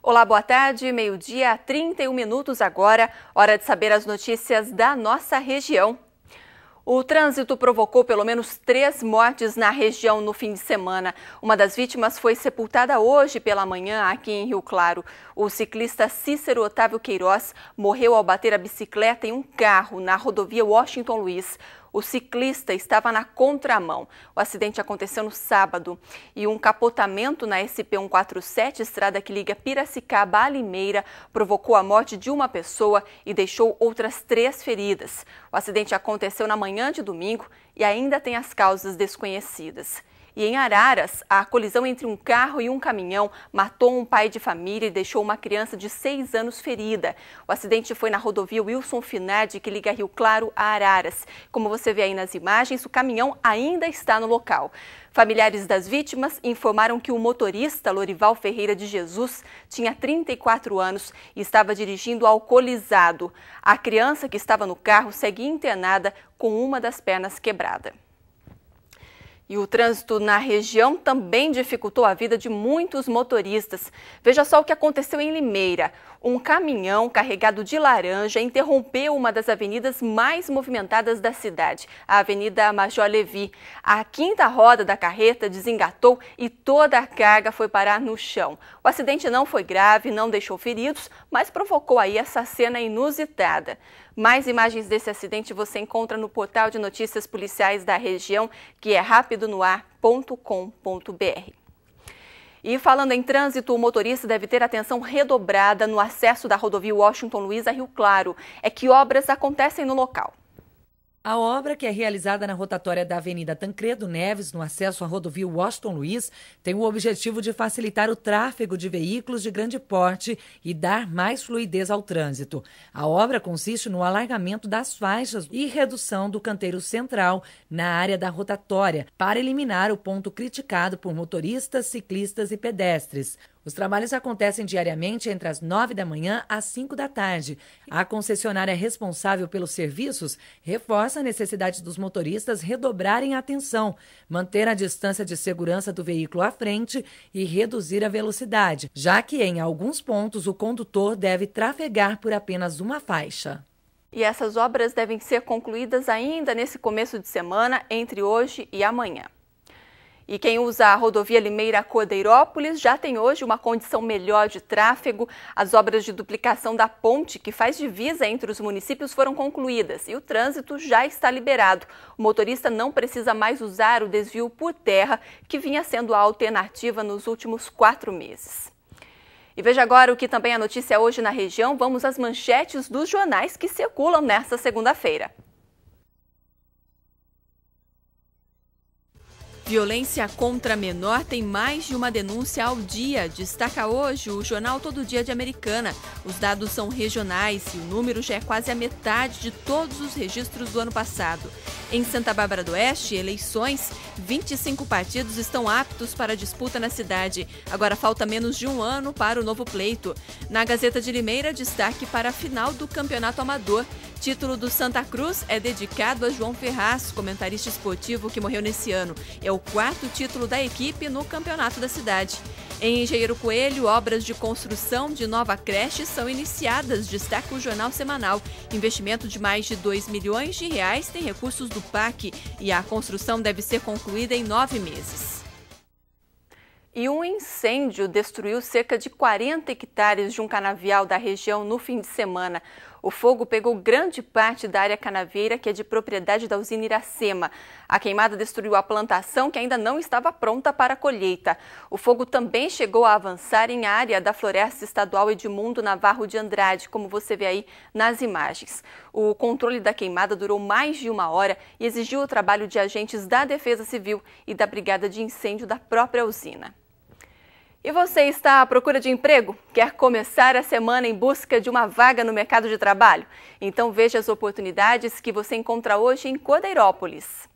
Olá, boa tarde. Meio-dia, 31 minutos agora. Hora de saber as notícias da nossa região. O trânsito provocou pelo menos três mortes na região no fim de semana. Uma das vítimas foi sepultada hoje pela manhã aqui em Rio Claro. O ciclista Cícero Otávio Queiroz morreu ao bater a bicicleta em um carro na rodovia Washington Luiz. O ciclista estava na contramão. O acidente aconteceu no sábado e um capotamento na SP-147, estrada que liga Piracicaba à Limeira, provocou a morte de uma pessoa e deixou outras três feridas. O acidente aconteceu na manhã de domingo e ainda tem as causas desconhecidas. E em Araras, a colisão entre um carro e um caminhão matou um pai de família e deixou uma criança de 6 anos ferida. O acidente foi na rodovia Wilson Finardi, que liga Rio Claro a Araras. Como você vê aí nas imagens, o caminhão ainda está no local. Familiares das vítimas informaram que o motorista Lorival Ferreira de Jesus tinha 34 anos e estava dirigindo alcoolizado. A criança que estava no carro segue internada com uma das pernas quebrada. E o trânsito na região também dificultou a vida de muitos motoristas. Veja só o que aconteceu em Limeira. Um caminhão carregado de laranja interrompeu uma das avenidas mais movimentadas da cidade, a Avenida Major Levi. A quinta roda da carreta desengatou e toda a carga foi parar no chão. O acidente não foi grave, não deixou feridos, mas provocou aí essa cena inusitada. Mais imagens desse acidente você encontra no portal de notícias policiais da região, que é rápido ouvidonoar.com.br. E falando em trânsito, o motorista deve ter atenção redobrada no acesso da rodovia Washington Luiz a Rio Claro. É que obras acontecem no local. A obra, que é realizada na rotatória da Avenida Tancredo Neves, no acesso à rodovia Washington Luiz, tem o objetivo de facilitar o tráfego de veículos de grande porte e dar mais fluidez ao trânsito. A obra consiste no alargamento das faixas e redução do canteiro central na área da rotatória, para eliminar o ponto criticado por motoristas, ciclistas e pedestres. Os trabalhos acontecem diariamente entre as 9 da manhã às 5 da tarde. A concessionária responsável pelos serviços reforça a necessidade dos motoristas redobrarem a atenção, manter a distância de segurança do veículo à frente e reduzir a velocidade, já que em alguns pontos o condutor deve trafegar por apenas uma faixa. E essas obras devem ser concluídas ainda nesse começo de semana, entre hoje e amanhã. E quem usa a rodovia Limeira-Cordeirópolis já tem hoje uma condição melhor de tráfego. As obras de duplicação da ponte, que faz divisa entre os municípios, foram concluídas e o trânsito já está liberado. O motorista não precisa mais usar o desvio por terra, que vinha sendo a alternativa nos últimos quatro meses. E veja agora o que também é notícia hoje na região. Vamos às manchetes dos jornais que circulam nesta segunda-feira. Violência contra menor tem mais de uma denúncia ao dia, destaca hoje o jornal Todo Dia de Americana. Os dados são regionais e o número já é quase a metade de todos os registros do ano passado. Em Santa Bárbara do Oeste, eleições, 25 partidos estão aptos para disputa na cidade. Agora falta menos de um ano para o novo pleito. Na Gazeta de Limeira, destaque para a final do Campeonato Amador. Título do Santa Cruz é dedicado a João Ferraz, comentarista esportivo que morreu nesse ano. É o quarto título da equipe no campeonato da cidade. Em Engenheiro Coelho, obras de construção de nova creche são iniciadas, destaca o Jornal Semanal. Investimento de mais de 2 milhões de reais tem recursos do PAC e a construção deve ser concluída em nove meses. E um incêndio destruiu cerca de 40 hectares de um canavial da região no fim de semana. O fogo pegou grande parte da área canavieira, que é de propriedade da usina Iracema. A queimada destruiu a plantação, que ainda não estava pronta para a colheita. O fogo também chegou a avançar em área da Floresta Estadual Edmundo Navarro de Andrade, como você vê aí nas imagens. O controle da queimada durou mais de uma hora e exigiu o trabalho de agentes da Defesa Civil e da Brigada de Incêndio da própria usina. E você está à procura de emprego? Quer começar a semana em busca de uma vaga no mercado de trabalho? Então veja as oportunidades que você encontra hoje em Codeirópolis.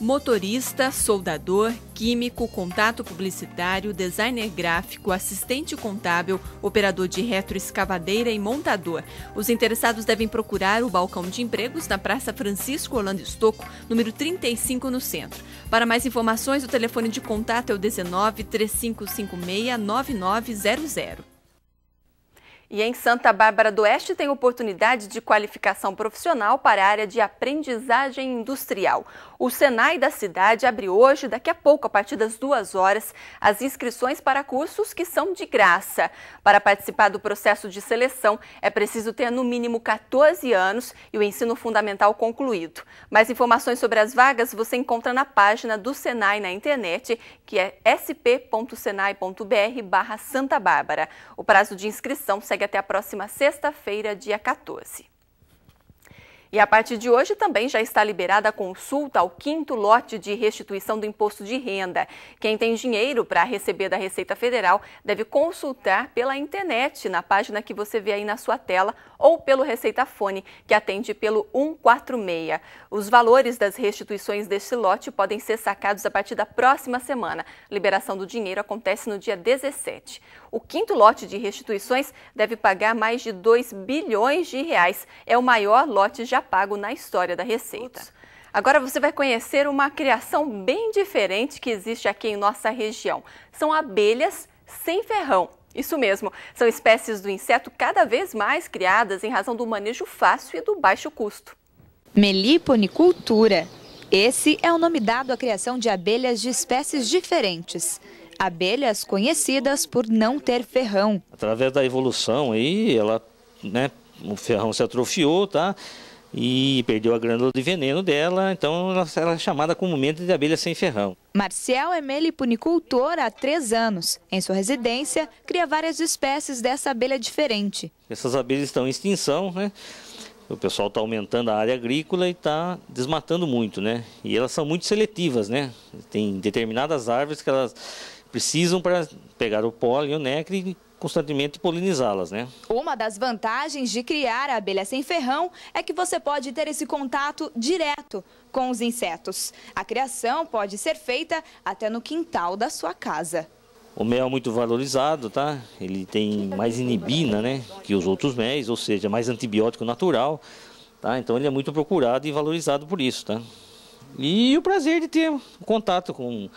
Motorista, soldador, químico, contato publicitário, designer gráfico, assistente contábil, operador de retroescavadeira e montador. Os interessados devem procurar o balcão de empregos na Praça Francisco Orlando Estocco, número 35 no centro. Para mais informações, o telefone de contato é o 19 3556 9900. E em Santa Bárbara do Oeste tem oportunidade de qualificação profissional para a área de aprendizagem industrial. O Senai da cidade abre hoje, daqui a pouco, a partir das duas horas, as inscrições para cursos que são de graça. Para participar do processo de seleção, é preciso ter no mínimo 14 anos e o ensino fundamental concluído. Mais informações sobre as vagas você encontra na página do Senai na internet, que é sp.senai.br barra Santa Bárbara. O prazo de inscrição segue segue até a próxima sexta-feira, dia 14. E a partir de hoje também já está liberada a consulta ao quinto lote de restituição do imposto de renda. Quem tem dinheiro para receber da Receita Federal deve consultar pela internet, na página que você vê aí na sua tela ou pelo Receita Fone, que atende pelo 146. Os valores das restituições deste lote podem ser sacados a partir da próxima semana. liberação do dinheiro acontece no dia 17. O quinto lote de restituições deve pagar mais de 2 bilhões de reais. É o maior lote já pago na história da Receita. Agora você vai conhecer uma criação bem diferente que existe aqui em nossa região. São abelhas sem ferrão. Isso mesmo, são espécies do inseto cada vez mais criadas em razão do manejo fácil e do baixo custo. Meliponicultura. Esse é o nome dado à criação de abelhas de espécies diferentes abelhas conhecidas por não ter ferrão. Através da evolução aí, ela, né, o ferrão se atrofiou, tá? e perdeu a grândula de veneno dela, então ela é chamada comumente de abelha sem ferrão. Marcial é melipunicultor há três anos. Em sua residência, cria várias espécies dessa abelha diferente. Essas abelhas estão em extinção, né? O pessoal está aumentando a área agrícola e está desmatando muito, né? E elas são muito seletivas, né? Tem determinadas árvores que elas precisam para pegar o pólen, o néctar e constantemente polinizá-las, né? Uma das vantagens de criar a abelha sem ferrão é que você pode ter esse contato direto com os insetos. A criação pode ser feita até no quintal da sua casa. O mel é muito valorizado, tá? Ele tem mais inibina, né, que os outros méis, ou seja, mais antibiótico natural, tá? Então ele é muito procurado e valorizado por isso, tá? E o prazer de ter contato com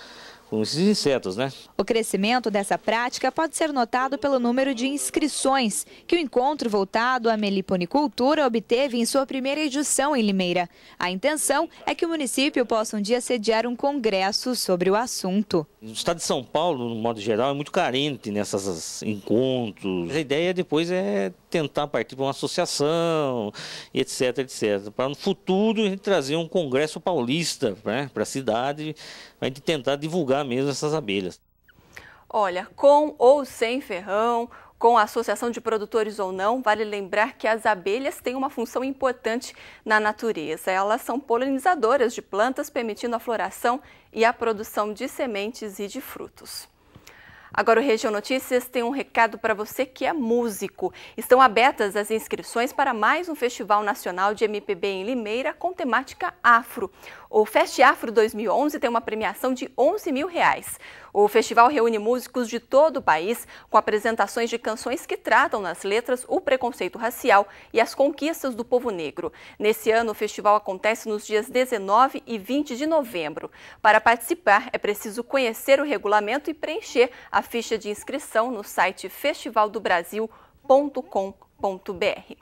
com esses insetos, né? O crescimento dessa prática pode ser notado pelo número de inscrições que o encontro voltado à meliponicultura obteve em sua primeira edição em Limeira. A intenção é que o município possa um dia sediar um congresso sobre o assunto. O estado de São Paulo, no modo geral, é muito carente nessas encontros. A ideia depois é tentar partir para uma associação, etc, etc. Para no futuro a gente trazer um congresso paulista né, para a cidade, para a gente tentar divulgar mesmo essas abelhas. Olha, com ou sem ferrão, com a associação de produtores ou não, vale lembrar que as abelhas têm uma função importante na natureza. Elas são polinizadoras de plantas, permitindo a floração e a produção de sementes e de frutos. Agora o Região Notícias tem um recado para você que é músico. Estão abertas as inscrições para mais um Festival Nacional de MPB em Limeira com temática afro. O Fest Afro 2011 tem uma premiação de 11 mil reais. O festival reúne músicos de todo o país com apresentações de canções que tratam nas letras o preconceito racial e as conquistas do povo negro. Nesse ano, o festival acontece nos dias 19 e 20 de novembro. Para participar, é preciso conhecer o regulamento e preencher a ficha de inscrição no site festivaldobrasil.com.br.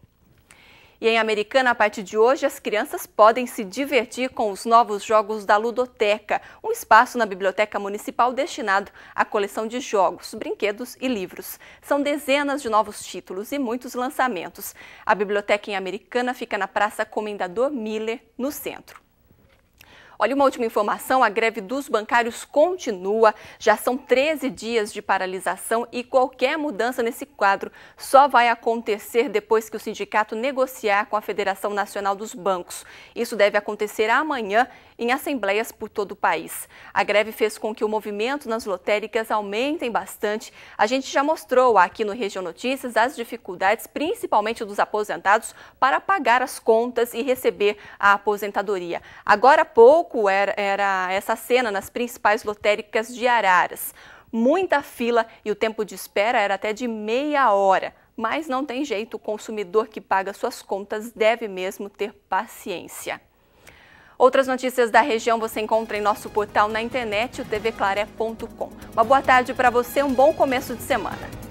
E em Americana, a partir de hoje, as crianças podem se divertir com os novos jogos da Ludoteca, um espaço na Biblioteca Municipal destinado à coleção de jogos, brinquedos e livros. São dezenas de novos títulos e muitos lançamentos. A Biblioteca em Americana fica na Praça Comendador Miller, no centro. Olha, uma última informação: a greve dos bancários continua. Já são 13 dias de paralisação e qualquer mudança nesse quadro só vai acontecer depois que o sindicato negociar com a Federação Nacional dos Bancos. Isso deve acontecer amanhã em assembleias por todo o país. A greve fez com que o movimento nas lotéricas aumentem bastante. A gente já mostrou aqui no Região Notícias as dificuldades, principalmente dos aposentados, para pagar as contas e receber a aposentadoria. Agora há pouco era, era essa cena nas principais lotéricas de Araras muita fila e o tempo de espera era até de meia hora. Mas não tem jeito, o consumidor que paga suas contas deve mesmo ter paciência. Outras notícias da região você encontra em nosso portal na internet, o tvclaré.com. Uma boa tarde para você, um bom começo de semana.